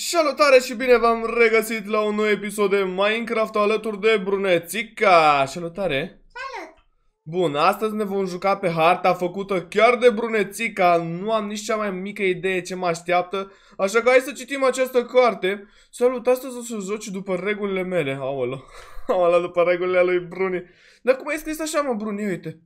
Salutare și bine v-am regăsit la un nou episod de Minecraft alături de Brunețica! Salutare! Salut! Bun, astăzi ne vom juca pe harta făcută chiar de Brunețica, nu am nici cea mai mică idee ce mă așteaptă, așa că hai să citim această carte. Salut, astăzi o să joci după regulile mele, aolo, aolo, după regulile lui Bruni. Dar cum ai scris așa, mă, Bruni, uite?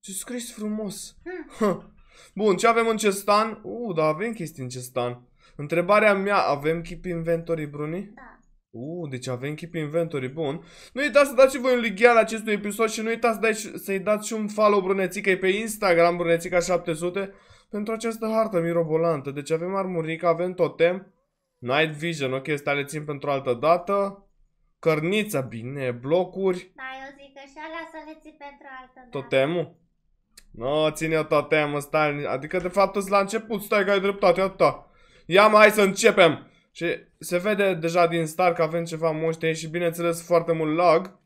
Ce scris frumos! Hmm. Bun, ce avem în cestan? Uuu, dar avem chestii în cestan. Întrebarea mea, avem keep inventory, Bruni? Da. Uh, deci avem keep inventory, bun. Nu uitați să dați și voi un like al acestui episod și nu uitați să dai, să dați și un follow brunețică pe Instagram, brunețica700, pentru această hartă mirobolantă. Deci avem armurica, avem totem, night vision, ok, asta le țin pentru altă dată, cărnița, bine, blocuri. Da, eu zic că și alea să le țin pentru altă dată. Totemul? Nu, no, ține-o totemul, stai, adică de fapt îți la început, stai că ai dreptate, atâta. Ia mai hai să începem! Și se vede deja din start că avem ceva moște și bineînțeles foarte mult lag.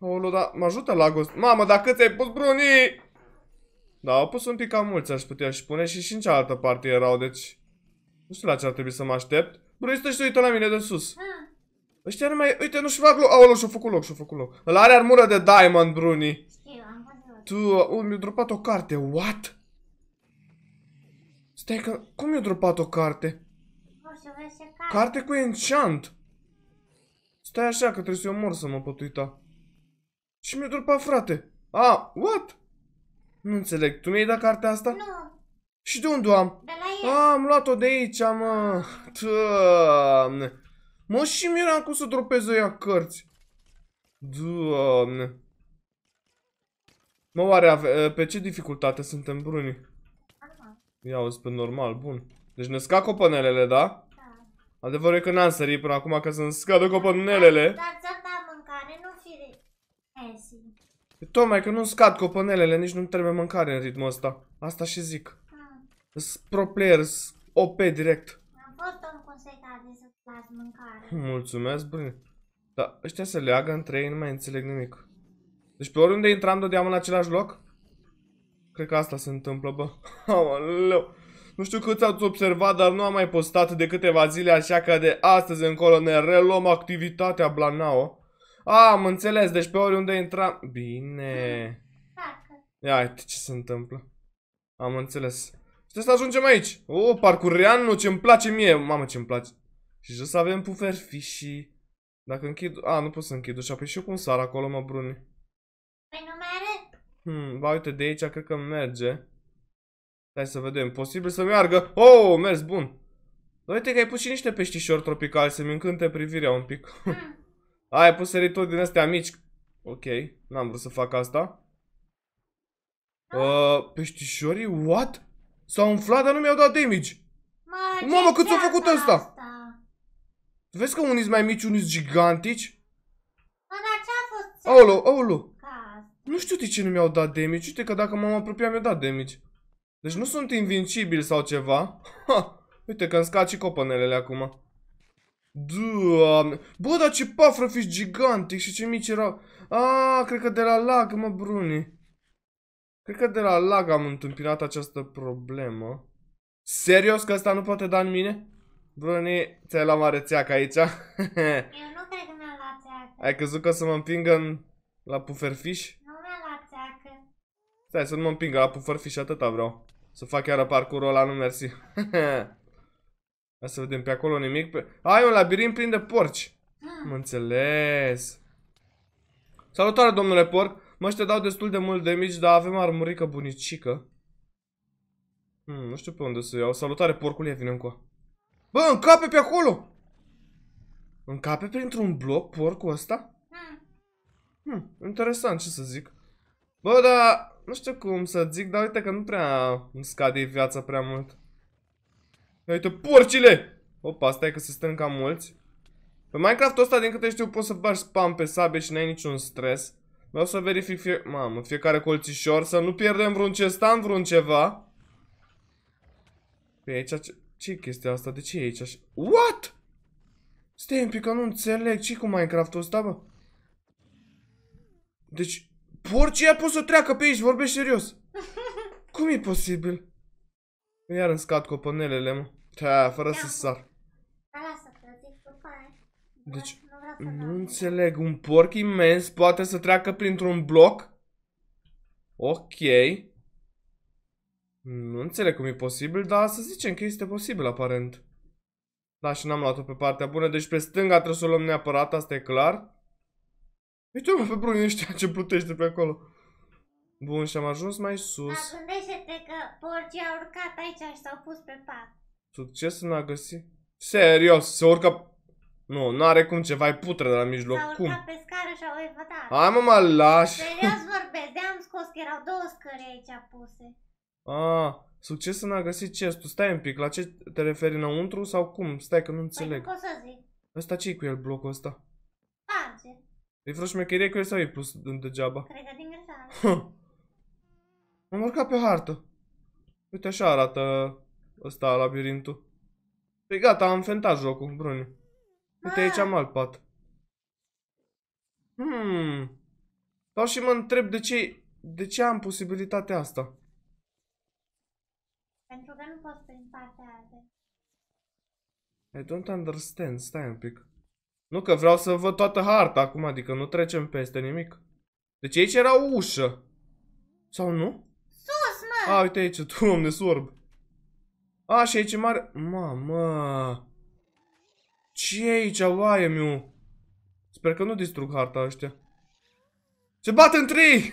Aolo, da, mă ajută lagul Mamă, dar cât ai pus brunii? Da, au pus un pic cam mulți, aș putea și pune și și în cealaltă parte erau, deci... Nu știu la ce ar trebui să mă aștept. Brunii, stă și uite la mine de sus. Mm. Ăștia nu mai... Uite, nu și fac loc. Aolo, și-o făcut loc, și-o făcut loc. Îl are armură de diamond, Bruni. Știu, am văzut. Tu, uh, oh, mi-a dropat o carte. What? Stai că... Cum i-a dropat o carte? Nu ce carte. Carte cu enchant. Stai așa că trebuie să-i omor să mă pot uita. Și mi-a dropat frate. A, what? Nu înțeleg. Tu mi-ai dat cartea asta? Nu. Și de unde o am? De la el. Ah, am luat-o de aici, mă. Doamne. Mă, și mi cum să dropez oia cărți. Doamne. Mă, oare pe ce dificultate suntem, Bruni? Ia uzi pe normal, bun. Deci ne scad copanelele, da? Da. Adevărul e că n-am sărit până acum ca să-mi scadă copanelele. Dar să da, da, da mâncare, nu fi E tocmai că nu scad copanelele, nici nu-mi trebuie mâncare în ritmul ăsta. Asta și zic. Da. Sunt pro player, OP direct. Am fost om cu secade să-ți las mâncare. Mulțumesc, bine. Dar ăștia se leagă între ei, nu mai înțeleg nimic. Deci pe oriunde intram, dădeam în același loc? Da. Cred că asta se întâmplă, bă. Aoleu. Nu știu câți ați observat, dar nu am mai postat de câteva zile, așa că de astăzi încolo ne reluăm activitatea Blanao. A, am înțeles, deci pe oriunde intram... Bine. Ia uite ce se întâmplă. Am înțeles. Și să ajungem aici. O, oh, nu, ce-mi place mie. Mamă, ce-mi place. Și jos avem pufer fișii. Dacă închid... A, nu pot să închid ușa. Păi deci și eu cum sar acolo, mă, Bruni? Păi nu mai Hmm, ba uite, de aici cred că merge. Hai să vedem. Posibil să meargă. Oh, mers bun. Uite că ai pus și niște peștișori tropicali, să-mi încânte privirea un pic. Hmm. ai pus serituri din astea mici. Ok, n-am vrut să fac asta. Ah. Uh, peștișorii? What? S-au umflat, dar nu mi-au dat damage. Mă, Mamă, cât s-a făcut asta? asta? Vezi că unii sunt mai mici, unii sunt gigantici? Mă, dar ce-a fost? Aolo, aolo. Nu știu de ce nu mi-au dat damage. Uite că dacă m-am apropiat mi-au dat damage. Deci nu sunt invincibil sau ceva. Ha, uite că îmi scad și copanelele acum. Doamne. Bă, dar ce pafrofiș gigantic și ce mici erau. Ah, cred că de la lag, mă, Bruni. Cred că de la lag am întâmpinat această problemă. Serios că asta nu poate da în mine? Bruni, ți-ai luat mare țeac aici? Eu nu cred că mi-am luat Ai căzut că să mă împingă în... la puferfiș? Stai să nu mă împingă la pufărfi și atâta vreau. Să fac chiar parcurul ăla, nu mersi. Hai să vedem pe acolo nimic. Pe... Ai un labirint plin de porci. Mă înțeles. Salutare, domnule porc. Mă, te dau destul de mult de mici, dar avem armurică bunicică. Hmm, nu știu pe unde să iau. Salutare, ia vine încă. Bă, încape pe acolo! Încape printr-un bloc porcul ăsta? Hmm, hmm interesant, ce să zic. Bă, dar nu știu cum să zic, dar uite că nu prea îmi scade viața prea mult. Ia uite, porcile! Opa, stai că se strâng cam mulți. Pe Minecraft-ul ăsta, din câte știu, poți să faci spam pe sabie și n-ai niciun stres. Vreau să verific fie... Mamă, fiecare colțișor, să nu pierdem vreun cestan, vreun ceva. Pe păi aici... ce ce chestia asta? De ce e aici așa? What? Stai un pic, că nu înțeleg. ce cu Minecraft-ul ăsta, bă? Deci, Porcia pot să treacă pe aici, vorbești serios. Cum e posibil? Iar îmi scad copanelele, mă. Ta, fără să da. sar. Deci, nu înțeleg, un porc imens poate să treacă printr-un bloc? Ok. Nu înțeleg cum e posibil, dar să zicem că este posibil, aparent. Da, și n-am luat-o pe partea bună, deci pe stânga trebuie să o luăm neapărat, asta e clar. Uite-mă pe Bruni ăștia ce plutește pe acolo. Bun, și am ajuns mai sus. Da, gândește-te că porcii au urcat aici și s-au pus pe pat. Succes în a găsi? Serios, se urcă... Nu, nu are cum ceva, e putră de la mijloc. S-au urcat pe scară și au evadat. Hai mă, mă, las. Serios vorbesc, de-am scos că erau două scări aici puse. Ah, succes în a găsi chestul. Stai un pic, la ce te referi înăuntru sau cum? Stai că nu înțeleg. Păi nu pot să zic. Ăsta ce cu el, blocul ăsta? E vreo șmecherie el sau e pus în degeaba. Cred că din greșeală. M-am urcat pe hartă. Uite așa arată ăsta labirintul. Păi gata, am fentat jocul, Bruni. Uite aici am ah. alt pat. Hmm. Sau și mă întreb de ce, de ce am posibilitatea asta. Pentru că nu pot prin partea asta. I don't understand. Stai un pic. Nu, că vreau să văd toată harta acum, adică nu trecem peste nimic. Deci aici era o ușă. Sau nu? Sus, mă! A, uite aici, tu de sorb. A, și aici e mare... Mamă! ce e aici, oaie miu? Sper că nu distrug harta ăștia. Se bat în trei!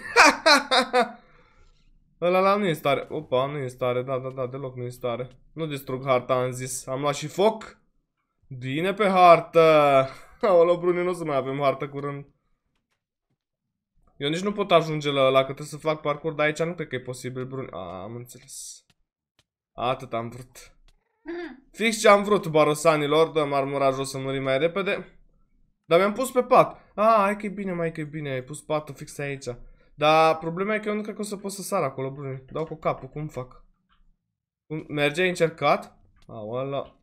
Ăla la nu e stare. Opa, nu e stare, da, da, da, deloc nu e stare. Nu distrug harta, am zis. Am luat și foc. Bine pe hartă! Aolo, Bruni, nu o să mai avem hartă curând. Eu nici nu pot ajunge la ăla, că trebuie să fac parcurs, dar aici nu cred că e posibil, Bruni. A, am înțeles. Atât am vrut. Mhm. Fix ce am vrut, barosanilor, dăm armura jos să mări mai repede. Dar mi-am pus pe pat. A, hai că e bine, mai că e bine, ai pus patul fix aici. Dar problema e că eu nu cred că o să pot să sar acolo, Bruni. Dau cu capul, cum fac? Merge, ai încercat? A, ăla...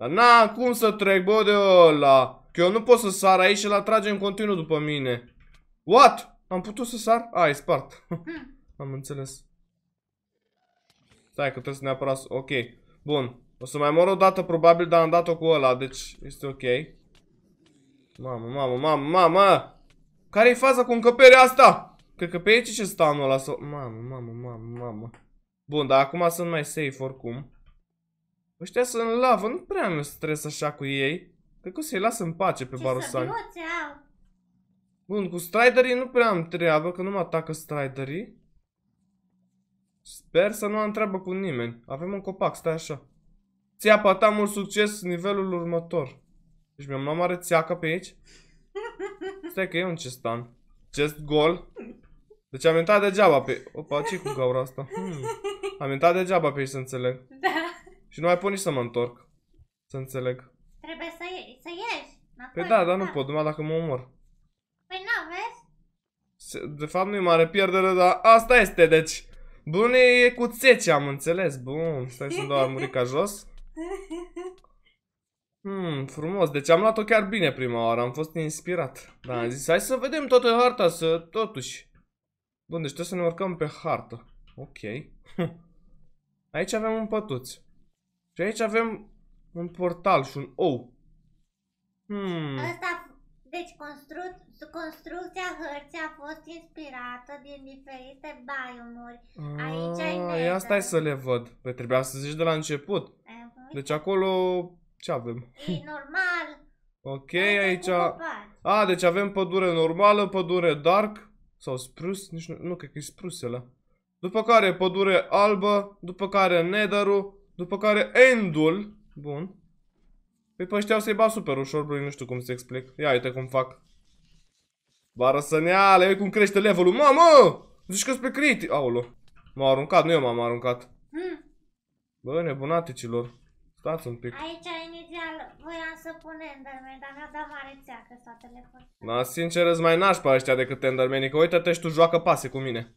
Dar n-am cum să trec, bă, de ăla. Că eu nu pot să sar aici și la trage în continuu după mine. What? Am putut să sar? A, e spart. Hmm. Am înțeles. Stai că trebuie să neapărat Ok. Bun. O să mai mor o dată probabil, dar am dat-o cu ăla, deci este ok. Mamă, mamă, mamă, mamă! Care-i faza cu încăperea asta? Cred că pe aici ce stanul ăla sau... Mamă, mamă, mamă, mamă. Bun, dar acum sunt mai safe oricum. Ăștia sunt în lavă, nu prea mi stres așa cu ei. Cred că o să-i las în pace pe Barosan. Bun, cu striderii nu prea am treabă, că nu mă atacă striderii. Sper să nu am treabă cu nimeni. Avem un copac, stai așa. Țeapa ta, mult succes, nivelul următor. Deci mi-am luat mare țeacă pe aici. Stai că e un cestan. Chest gol. Deci am intrat degeaba pe... Opa, ce cu gaura asta? Hmm. Am intrat degeaba pe aici, să înțeleg. Da. Și nu mai pot nici să mă întorc. Să înțeleg. Trebuie să, să ieși. Înapoi, păi da, dar nu pot, numai dacă mă omor. Păi nu, vezi? De fapt nu-i mare pierdere, dar asta este, deci. Bun, e cu țece, am înțeles. Bun, stai să-mi dau armurica jos. Hmm, frumos. Deci am luat-o chiar bine prima oară, am fost inspirat. Da, am zis, hai să vedem toată harta, să... totuși. Bun, deci trebuie să ne urcăm pe hartă. Ok. Aici avem un pătuț. Și aici avem un portal și un ou. Hmm. Asta, deci constru construcția hărții a fost inspirată din diferite biomuri. Aici ai ah, Ia stai să le văd. Păi trebuia să zici de la început. Uh -huh. Deci acolo ce avem? E normal. Ok, ai aici... A, ah, deci avem pădure normală, pădure dark sau sprus, nici nu, nu cred că e sprusele. După care pădure albă, după care nether după care endul, bun. Păi pe ăștia să-i bat super ușor, bro, nu știu cum să explic. Ia uite cum fac. ne ale. uite cum crește levelul. Mamă! Zici că-s pe crit. Aolo. M-au aruncat, nu eu m-am aruncat. Hmm. Bă, nebunaticilor. Stați un pic. Aici inițial voiam să pun Enderman, dar mi-a dat mare țeacă sau telefon. Da, sincer, îți mai naș, pe ăștia decât Enderman. că uite-te și tu joacă pase cu mine.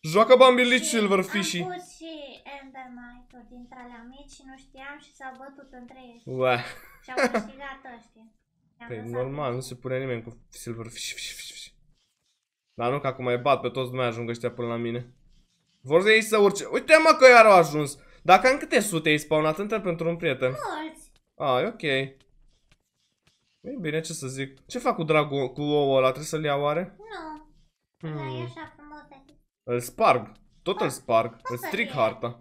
Joacă Bambilici Silverfish. Am pus și Enderman știu, dintre alea mici și nu știam și s-au bătut între ei. Ua. Și au câștigat ăștia. Păi normal, nu se pune nimeni cu silver. Dar nu că acum e bat pe toți mai ajung ăștia până la mine. Vor să ei să urce. Uite mă că iar au ajuns. Dacă am câte sute ai spawnat, întreb pentru un prieten. Mulți. A, e ok. E bine, ce să zic. Ce fac cu dragul, cu ouă ăla? Trebuie să-l iau oare? Nu. Hmm. e așa frumos. Îl sparg. Tot îl sparg. Îl stric harta.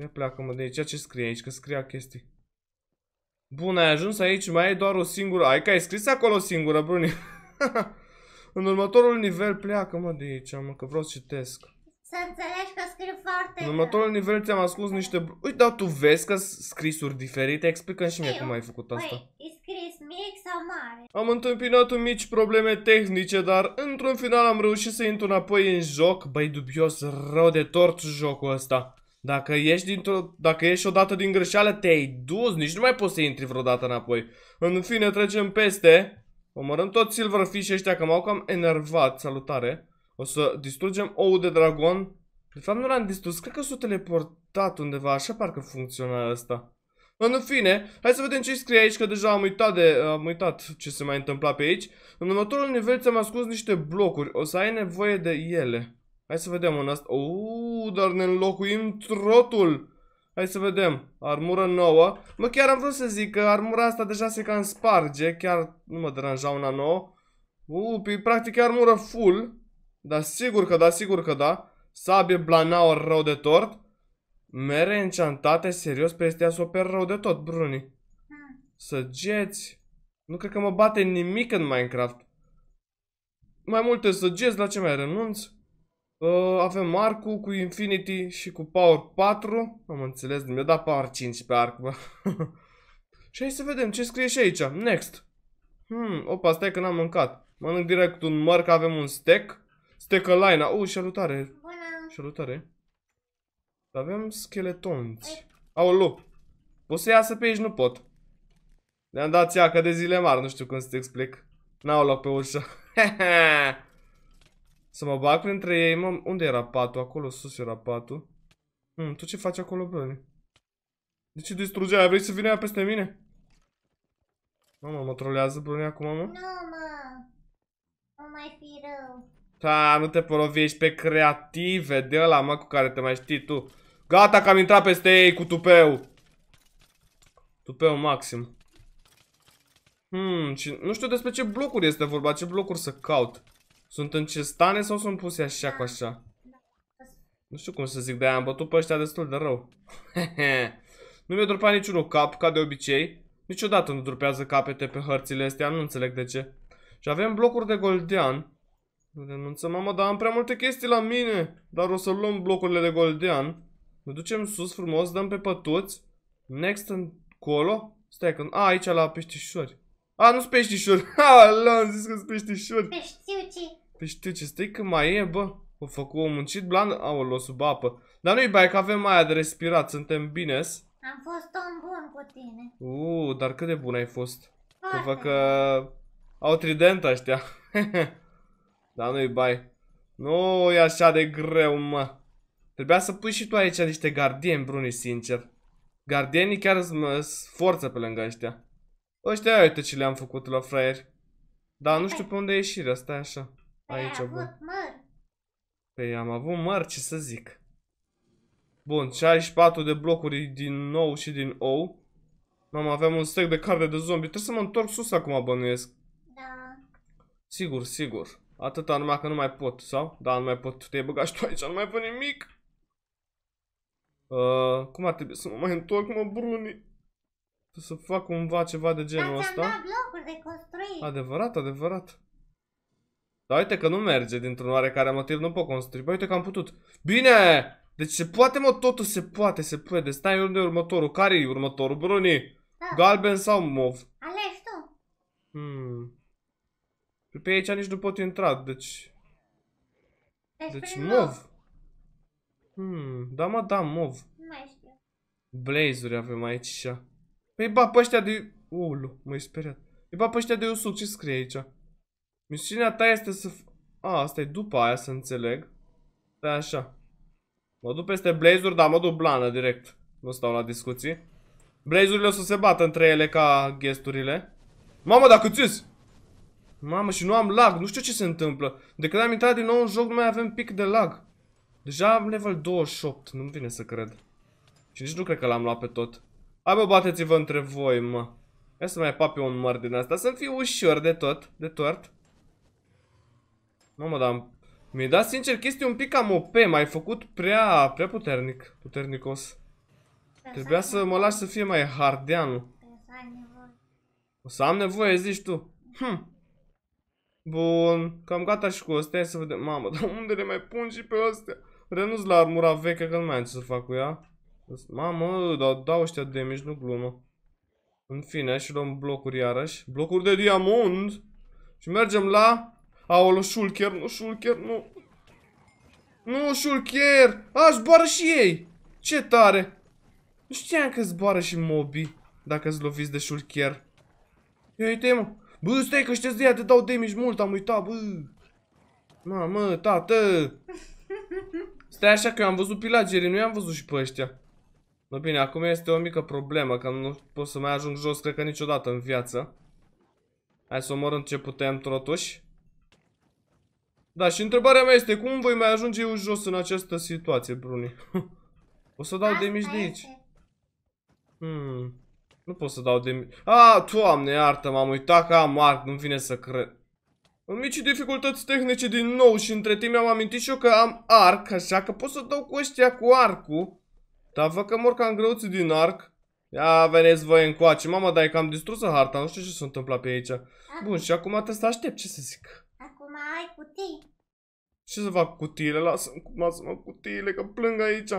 Ne pleacă mă de aici. Ce scrie aici? Că scria chestii. Bun, ai ajuns aici, mai ai doar o singură. Ai că ai scris acolo o singură, Bruni. În următorul nivel pleacă mă de aici, mă, că vreau să citesc. Să înțelegi că scriu foarte În următorul nivel ți-am ascuns niște... Uite, dar tu vezi că scrisuri diferite? explică și mie cum ai făcut asta. Păi, e scris mic sau mare? Am întâmpinat un mici probleme tehnice, dar într-un final am reușit să intru înapoi în joc. Băi, dubios, rău de tort jocul ăsta. Dacă ieși, dintr-o, dacă ieși odată din greșeală, te-ai dus, nici nu mai poți să intri vreodată înapoi. În fine, trecem peste. Omorâm tot silverfish ăștia, că m-au cam enervat, salutare. O să distrugem ou de dragon. De fapt nu l-am distrus, cred că s-a teleportat undeva, așa parcă funcționa asta. În fine, hai să vedem ce scrie aici, că deja am uitat, de, am uitat ce se mai întâmpla pe aici. În următorul nivel ți-am ascuns niște blocuri, o să ai nevoie de ele. Hai să vedem în asta. Uuu, dar ne înlocuim trotul. Hai să vedem. Armură nouă. Mă, chiar am vrut să zic că armura asta deja se cam sparge. Chiar nu mă deranja una nouă. Uuu, pe practic e armură full. Da, sigur că da, sigur că da. Sabie blanaur rău de tort. Mere enchantate, serios, pe este super rău de tot, Bruni. Săgeți. Nu cred că mă bate nimic în Minecraft. Mai multe săgeți, la ce mai renunți? Uh, avem Marcu cu Infinity și cu Power 4. Am înțeles, mi-a dat Power 5 pe arc, bă. și hai să vedem ce scrie și aici. Next. Hmm, opa, stai că n-am mâncat. Mănânc direct un măr, că avem un steak. Alina. Uh, șalutare. Bună. Șalutare. Avem scheletonți. Aolo. Poți să iasă pe aici? Nu pot. Le-am dat ea că de zile mari, nu știu cum să te explic. N-au loc pe ușă. Să mă bag printre ei, mă... Unde era patul? Acolo sus era patul. Hmm, tu ce faci acolo, bro? De ce distruge aia? Vrei să vină peste mine? Mamă, mă trolează Brune acum, mă? Nu, mă! Nu mai fi rău. Da, nu te poroviești pe creative de ăla, mă, cu care te mai știi tu. Gata că am intrat peste ei cu tupeu. Tupeu maxim. Hmm, și nu știu despre ce blocuri este vorba, ce blocuri să caut. Sunt în cestane sau sunt puse așa cu așa? Nu știu cum să zic, de-aia am bătut pe ăștia destul de rău. nu mi-a drupat niciunul cap, ca de obicei. Niciodată nu drupează capete pe hărțile astea, nu înțeleg de ce. Și avem blocuri de goldean. Renunțăm, mamă, dar am prea multe chestii la mine. Dar o să luăm blocurile de goldean. Ne ducem sus frumos, dăm pe pătuți. Next încolo. Stai când... A, aici la peștișori. A, nu-s peștișori. Ha, l-am zis că-s peștișori. Peștiuci. Păi știu ce stai că mai e, bă. O făcu o muncit blan, aolo, sub apă. Dar nu-i bai că avem aia de respirat, suntem bines. Am fost om bun cu tine. Uuu, dar cât de bun ai fost. Că fac că au trident ăștia. dar nu-i bai. Nu e așa de greu, mă. Trebuia să pui și tu aici niște gardieni, Bruni, sincer. Gardienii chiar îți forță pe lângă ăștia. Ăștia, uite ce le-am făcut la fraieri. Dar nu știu pe unde e ieșirea, stai așa. Păi păi, aici Ai avut măr. Păi am avut măr, ce să zic. Bun, 64 de blocuri din nou și din ou. Mam, aveam un stack de carte de zombi Trebuie să mă întorc sus acum, bănuiesc. Da. Sigur, sigur. Atâta numai că nu mai pot, sau? Da, nu mai pot. Te-ai băgat și tu aici, nu mai văd nimic. Uh, cum ar trebui să mă mai întorc, mă, Bruni? Să fac cumva ceva de genul ăsta. Da, am dat blocuri de construit. Adevărat, adevărat. Dar uite că nu merge dintr-un oarecare motiv, nu pot construi. Bă, uite că am putut. Bine! Deci se poate, mă, totul se poate, se poate. Stai, unde e următorul? care e următorul, Bruni? Da. Galben sau mov? Alegi tu. Hmm. Păi pe aici nici nu pot intra, deci... Deci, deci mov. Hmm, da, mă, da, mov. Nu mai știu. Blazuri avem aici. Păi, ba, pe ăștia de... Ulu, mă-i speriat. Păi, ba, pe ăștia de usuc, ce scrie aici? Misiunea ta este să... A, asta e după aia, să înțeleg. e da, așa. Mă duc peste blazuri, dar mă duc blană direct. Nu stau la discuții. Blazurile o să se bată între ele ca gesturile. Mamă, dacă ți Mamă, și nu am lag. Nu știu ce se întâmplă. De când am intrat din nou în joc, nu mai avem pic de lag. Deja am level 28. Nu-mi vine să cred. Și nici nu cred că l-am luat pe tot. Hai bă, bateți-vă între voi, mă. Ia să mai papi un măr din asta. Să-mi fie ușor de tot, de tort. Nu mă, dar mi-ai dat sincer chestii un pic cam OP, m-ai făcut prea, prea puternic, puternicos. Trebuia să mă lași să fie mai hardeanu. O să am nevoie, zici tu. Hm. Bun, cam gata și cu astea, să vedem. Mamă, dar unde le mai pun și pe ăstea? Renunț la armura veche, că nu mai am ce să fac cu ea. Mamă, dau, dau ăștia damage, nu glumă. În fine, și luăm blocuri iarăși. Blocuri de diamond! Și mergem la Aolo, Shulker, nu, Shulker, nu. Nu, Shulker! A, zboară și ei! Ce tare! Nu știam că zboară și mobii dacă-ți loviți de Shulker. Ia uite, mă. Bă, stai că știți de ea, te dau damage mult, am uitat, bă. Mamă, tată. Stai așa că eu am văzut pilagerii, nu i-am văzut și pe ăștia. Nu bine, acum este o mică problemă, că nu pot să mai ajung jos, cred că niciodată în viață. Hai să omorâm ce putem, totuși. Da, și întrebarea mea este, cum voi mai ajunge eu jos în această situație, Bruni? o să dau demis de aici. Hmm. Nu pot să dau de mici. A, doamne, iartă, m-am uitat ca arc, nu-mi vine să cred. În mici dificultăți tehnice din nou și între timp mi-am amintit și eu că am arc, așa că pot să dau cu ăștia cu arcul. Dar văd că mor ca în greuți din arc. Ia veneți voi încoace. mamă, dar e că am distrusă harta, nu știu ce s-a întâmplat pe aici. Ah. Bun, și acum trebuie să aștept, ce să zic. Hai, cutii. Ce să fac cutiile? Lasă-mă, lasă-mă cutiile, că plâng aici.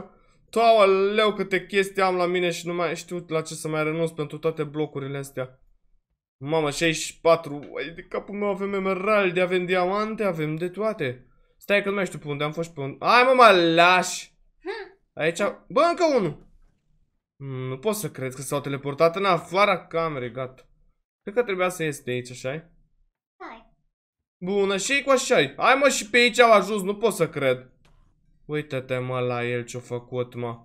Toa, leu, câte chestii am la mine și nu mai știu la ce să mai renunț pentru toate blocurile astea. Mamă, 64, ai de capul meu avem de avem diamante, avem de toate. Stai că nu mai știu pe unde am fost pe unde. Hai mă, mă, lași! Hm. Aici, bă, încă unul. Hm, nu pot să cred că s-au teleportat în afara camerei, gata. Cred că trebuia să ies de aici, așa -i? Bună, și cu așa -i. Hai mă, și pe aici au ajuns, nu pot să cred. Uită-te mă la el ce-a făcut, mă.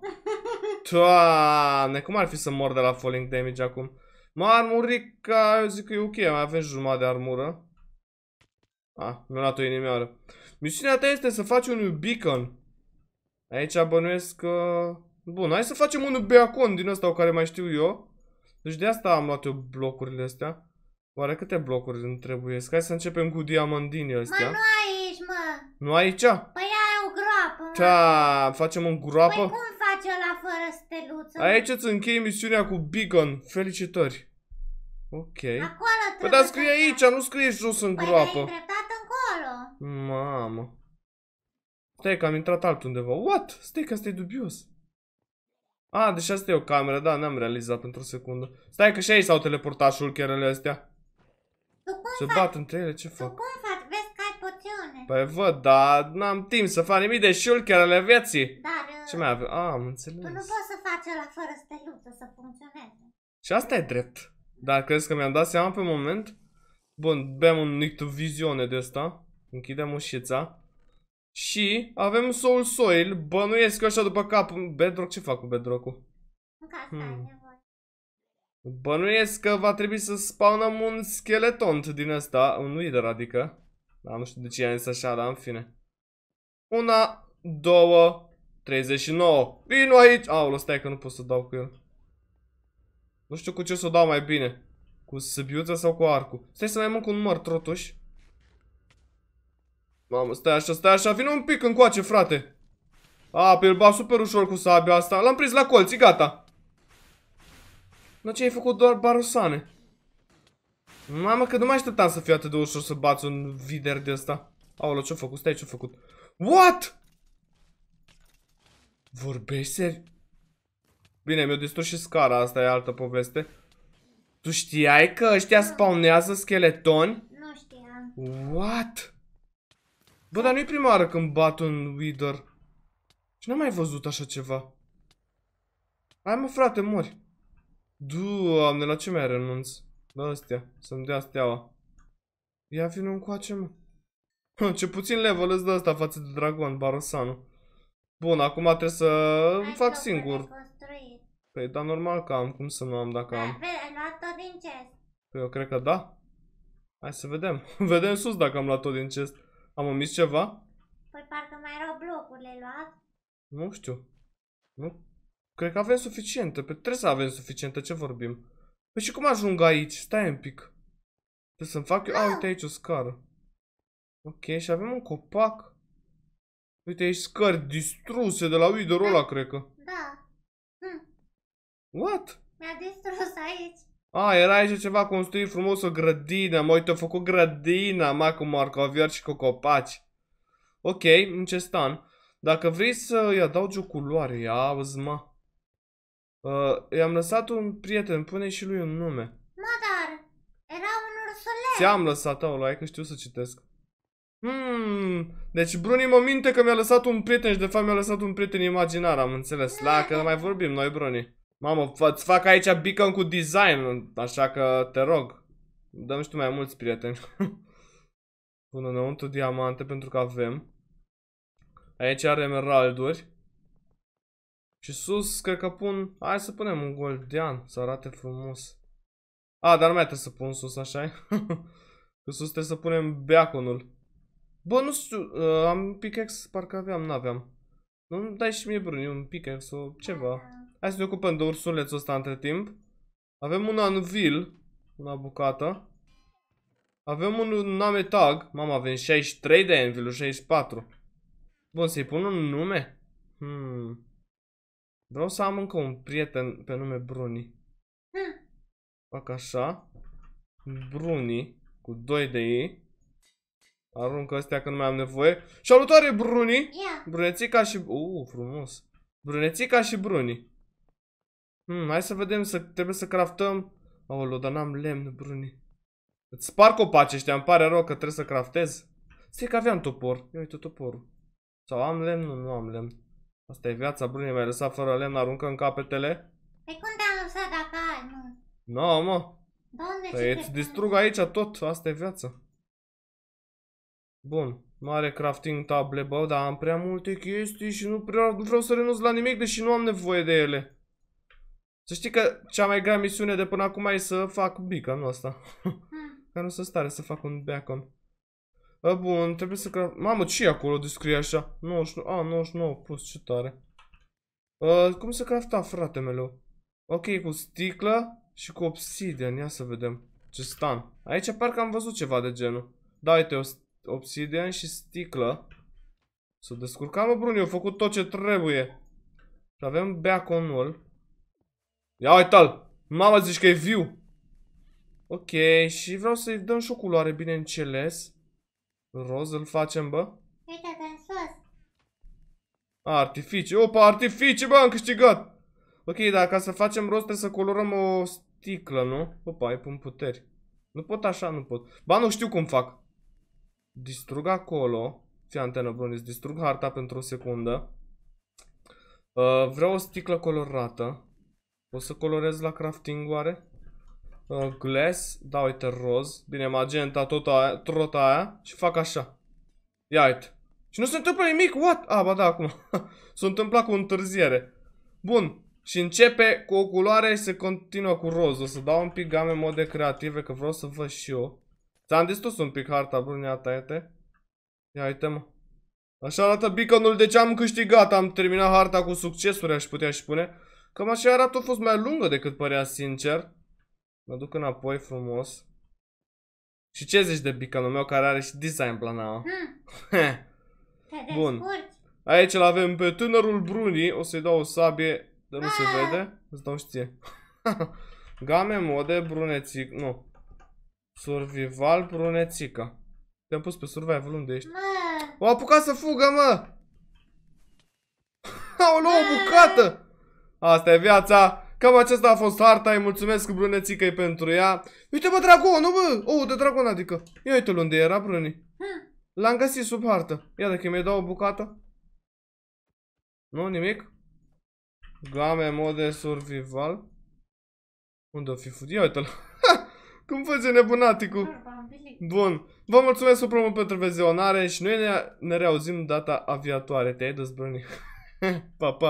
Toane, cum ar fi să mor de la falling damage acum? Mă, armurica, eu zic că e ok, mai avem jumătate de armură. Ah, mi-a luat-o inimioară. Misiunea ta este să faci un beacon. Aici bănuiesc că... Bun, hai să facem un beacon din ăsta o care mai știu eu. Deci de asta am luat eu blocurile astea. Oare câte blocuri îmi trebuie? Hai să începem cu diamandinii ăstea. Mă, nu aici, mă. Nu aici? Păi ai o groapă, mă. Da, facem o groapă? Păi cum faci la fără steluță? Aici îți închei misiunea cu Beacon. Felicitări. Ok. Acolo trebuie Păi dar scrie aici, nu scrie jos în păi groapă. Păi încolo. Mamă. Stai că am intrat altundeva. What? Stai că asta e dubios. A, deci asta e o cameră, da, n-am realizat pentru o secundă. Stai că și aici s-au teleportat șulcherele astea. Să bat între ele, ce fac? Tu cum faci? Vezi că ai poțiune. Păi văd, dar n-am timp să fac nimic de șulcher ale vieții. Dar... Ce uh, mai avem? Ah, am înțeles. Tu nu poți să faci ăla fără să te luptă, să funcționeze. Și asta e drept. Dar crezi că mi-am dat seama pe moment? Bun, bem un vizione de asta. Închidem ușița. Și avem Soul Soil. Bănuiesc eu așa după cap. Bedrock, ce fac cu Bedrock-ul? Hmm. Bănuiesc că va trebui să spawnăm un scheletont din ăsta, un wither adică. Dar nu știu de ce i a zis așa, dar în fine. Una, două, 39. Vino aici! Aolo, stai că nu pot să dau cu el. Nu știu cu ce să o dau mai bine. Cu săbiuța sau cu arcul. Stai să mai mânc un măr, trotuși. Mamă, stai așa, stai așa, vine un pic încoace, frate. A, pe el ba super ușor cu sabia asta. L-am prins la colții, gata. Dar ce ai făcut doar barosane? Mamă, că nu mai așteptam să fiu atât de ușor să bați un vider de ăsta. Aolo, ce-a făcut? Stai, ce-a făcut? What? Vorbești seri? Bine, mi-a distrus și scara, asta e altă poveste. Tu știai că ăștia da. spawnează scheletoni? Nu știam. What? Bă, dar nu-i prima oară când bat un Wither. Și n-am mai văzut așa ceva. Hai mă, frate, mori. Doamne, la ce mai renunț? Da, astea, să-mi dea steaua. Ia vină încoace, mă. Ce puțin level îți dă asta față de dragon, Barosanu. Bun, acum trebuie să Hai fac singur. Păi, dar normal că am, cum să nu am dacă da, am? Ai luat tot din chest. Păi eu cred că da. Hai să vedem. vedem sus dacă am luat tot din chest. Am omis ceva? Păi parcă mai erau blocurile luat. Nu știu. Nu Cred că avem suficientă. Pe păi trebuie să avem suficientă. Ce vorbim? Păi și cum ajung aici? Stai un pic. Trebuie să-mi fac eu... A, uite aici o scară. Ok, și avem un copac. Uite aici scări distruse de la wither ăla, cred că. Da. Hm. What? Mi-a distrus aici. A, era aici ceva construit frumos, o grădină. Mă, uite, a făcut grădina, mai cu marcoviori și cu copaci. Ok, în ce stan? Dacă vrei să-i adaugi o culoare, ia, mă. Uh, I-am lăsat un prieten, pune și lui un nume. Mă, dar era un ursulet. Ți-am lăsat, ai că știu să citesc. Hmm, deci Bruni mă minte că mi-a lăsat un prieten și de fapt mi-a lăsat un prieten imaginar, am înțeles. La, că nu mai vorbim noi, Bruni. Mamă, îți fac aici beacon cu design, așa că te rog. Dăm și tu mai mulți prieteni. Până înăuntru diamante pentru că avem. Aici are emeralduri. Și sus, cred că pun... Hai să punem un goldian, să arate frumos. A, dar nu mai trebuie să pun sus, așa Că sus trebuie să punem beaconul. Bă, nu știu, uh, am pickaxe, parcă aveam, n-aveam. nu dai și mie, Bruni, un pickaxe sau ceva. Da. Hai să ne ocupăm de ursulețul ăsta între timp. Avem un anvil, una bucată. Avem un name tag. Mamă, avem 63 de anvil 64. Bun, să-i pun un nume? Hmm. Vreau să am încă un prieten pe nume Bruni. Ah. Fac așa. Bruni. Cu doi de ei. Arunc astea când mai am nevoie. Salutare, Bruni! Yeah. Brunețica și... Uuu, frumos. Brunețica și Bruni. Hmm, hai să vedem, să, trebuie să craftăm... Aolo, dar n-am lemn, Bruni. Îți spar copaci ăștia, îmi pare rău că trebuie să craftez. Stai că aveam topor. Eu uite toporul. Sau am lemn? Nu, nu am lemn. Asta e viața, Bruni, mi-ai lăsat fără lemn, aruncă în capetele? Pe păi cum te-am lăsat acasă, mă? Nu, no, mă. Doamne, păi îți distrug aici tot, asta e viața. Bun, mare crafting table, bă, dar am prea multe chestii și nu prea nu vreau să renunț la nimic, deși nu am nevoie de ele. Să știi că cea mai grea misiune de până acum e să fac bica asta. Hmm. Că nu să stare să fac un beacon. A, bun, trebuie să craft... Mamă, ce e acolo de scrie așa? 99, a, 99 plus, ce tare. A, cum se crafta, frate meu? Ok, cu sticlă și cu obsidian, ia să vedem. Ce stan. Aici parcă am văzut ceva de genul. Da, uite, obsidian și sticlă. Să descurcam, mă, Bruni, eu făcut tot ce trebuie. Și avem beaconul. Ia uite-l! Mama, zici că e viu! Ok, și vreau să-i dăm și o culoare, bineînțeles. Roz îl facem, bă? Uite sus. Artificii. Opa, artificii, bă, am câștigat. Ok, dar ca să facem roz trebuie să colorăm o sticlă, nu? Opa, ai pun puteri. Nu pot așa, nu pot. Ba, nu știu cum fac. Distrug acolo. Fii antenă, Brunis. Distrug harta pentru o secundă. Uh, vreau o sticlă colorată. O să colorez la crafting, oare? Uh, glass, da, uite, roz. Bine, magenta, tot aia, tot aia. Și fac așa. Ia uite. Și nu se întâmplă nimic, what? Ah, ba da, acum. S-a întâmplat cu întârziere. Bun. Și începe cu o culoare și se continuă cu roz. O să dau un pic game mode creative, că vreau să văd și eu. Ți-am distrus un pic harta, brunea ta, iete. Ia uite, mă. Așa arată beaconul, deci am câștigat, am terminat harta cu succesuri, aș putea și spune. Cam așa arată, a fost mai lungă decât părea, sincer. Mă duc înapoi frumos. Și ce zici de bicanul meu care are și design planaua? Hmm. Bun. Aici îl avem pe tânărul Bruni. O să-i dau o sabie. Dar nu se ah. vede. Îți dau știe. Game mode, brunețic. Nu. Survival, brunețică. Te-am pus pe survival. Unde ești? Mă. O apucat să fugă, mă! Au luat o bucată! Asta e viața! Cam acesta a fost harta, îi mulțumesc brunețică pentru ea. Uite bă, dragon, nu bă! Ou, de dragon adică. Ia uite-l unde era, brunii. Hmm. L-am găsit sub hartă. Ia dacă mi-ai dau o bucată. Nu, nimic? Game mode survival. Unde o fi fut? Ia uite-l. Cum face nebunaticul? Bun. Vă mulțumesc super mult pentru vizionare și noi ne, ne reauzim data aviatoare. Te-ai dezbrănit. pa, pa.